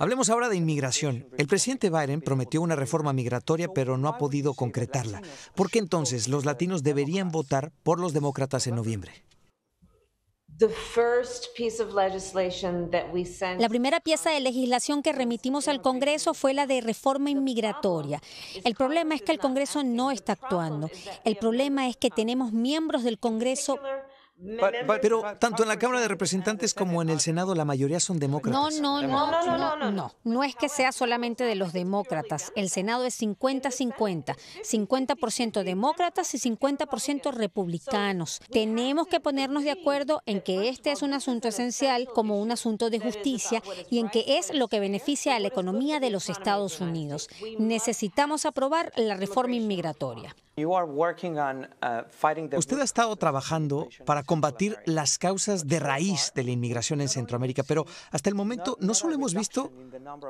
Hablemos ahora de inmigración. El presidente Biden prometió una reforma migratoria, pero no ha podido concretarla. ¿Por qué entonces los latinos deberían votar por los demócratas en noviembre? La primera pieza de legislación que remitimos al Congreso fue la de reforma inmigratoria. El problema es que el Congreso no está actuando. El problema es que tenemos miembros del Congreso pero tanto en la Cámara de Representantes como en el Senado la mayoría son demócratas. No, no, no, no, no, no. No, es que sea solamente de los demócratas. El Senado es 50%, -50. 50 demócratas y 50% republicanos. Tenemos que ponernos de acuerdo en que este es un asunto esencial como un asunto de justicia y en que es lo que beneficia a la economía de los Estados Unidos. Necesitamos aprobar la reforma inmigratoria. Uh, Usted ha estado trabajando para combatir las causas de raíz de la inmigración en Centroamérica, pero hasta el momento no solo hemos visto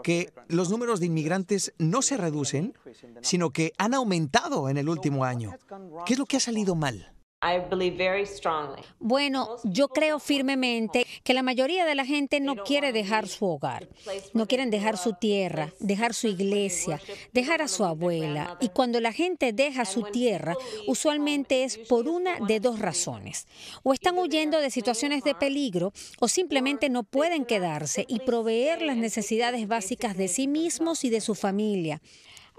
que los números de inmigrantes no se reducen, sino que han aumentado en el último año. ¿Qué es lo que ha salido mal? Bueno, yo creo firmemente que la mayoría de la gente no quiere dejar su hogar, no quieren dejar su tierra, dejar su iglesia, dejar a su abuela. Y cuando la gente deja su tierra, usualmente es por una de dos razones. O están huyendo de situaciones de peligro o simplemente no pueden quedarse y proveer las necesidades básicas de sí mismos y de su familia.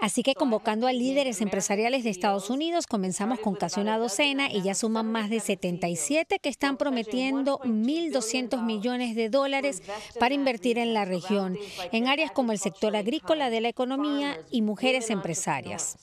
Así que convocando a líderes empresariales de Estados Unidos, comenzamos con casi una docena y ya suman más de 77 que están prometiendo 1.200 millones de dólares para invertir en la región, en áreas como el sector agrícola de la economía y mujeres empresarias.